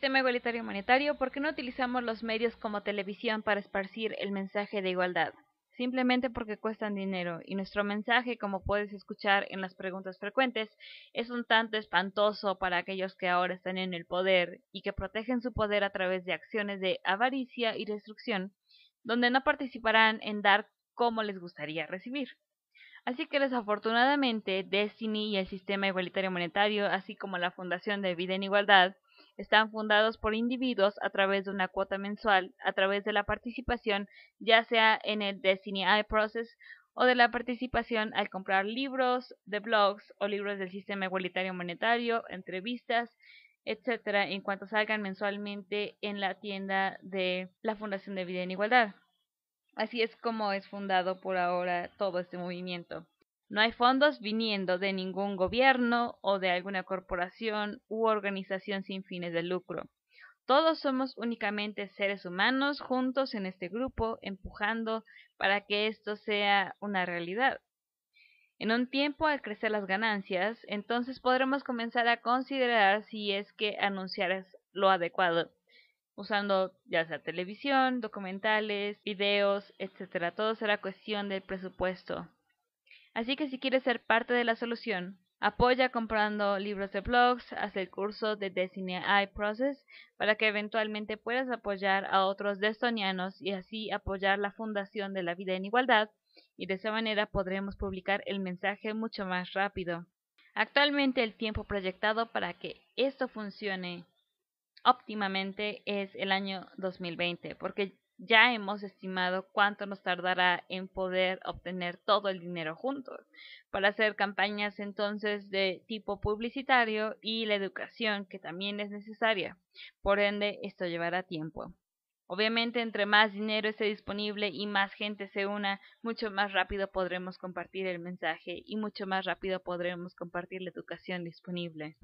sistema igualitario monetario, porque no utilizamos los medios como televisión para esparcir el mensaje de igualdad? Simplemente porque cuestan dinero y nuestro mensaje, como puedes escuchar en las preguntas frecuentes, es un tanto espantoso para aquellos que ahora están en el poder y que protegen su poder a través de acciones de avaricia y destrucción, donde no participarán en dar como les gustaría recibir. Así que desafortunadamente, Destiny y el Sistema Igualitario Monetario, así como la Fundación de Vida en Igualdad, están fundados por individuos a través de una cuota mensual, a través de la participación ya sea en el Destiny Eye Process o de la participación al comprar libros de blogs o libros del sistema igualitario monetario, entrevistas, etcétera, en cuanto salgan mensualmente en la tienda de la Fundación de Vida en Igualdad. Así es como es fundado por ahora todo este movimiento. No hay fondos viniendo de ningún gobierno o de alguna corporación u organización sin fines de lucro. Todos somos únicamente seres humanos juntos en este grupo, empujando para que esto sea una realidad. En un tiempo, al crecer las ganancias, entonces podremos comenzar a considerar si es que anunciar es lo adecuado, usando ya sea televisión, documentales, videos, etc. Todo será cuestión del presupuesto. Así que si quieres ser parte de la solución, apoya comprando libros de blogs, haz el curso de Destiny Eye Process para que eventualmente puedas apoyar a otros destonianos y así apoyar la fundación de la vida en igualdad y de esa manera podremos publicar el mensaje mucho más rápido. Actualmente el tiempo proyectado para que esto funcione óptimamente es el año 2020, porque ya hemos estimado cuánto nos tardará en poder obtener todo el dinero juntos para hacer campañas entonces de tipo publicitario y la educación que también es necesaria. Por ende, esto llevará tiempo. Obviamente, entre más dinero esté disponible y más gente se una, mucho más rápido podremos compartir el mensaje y mucho más rápido podremos compartir la educación disponible.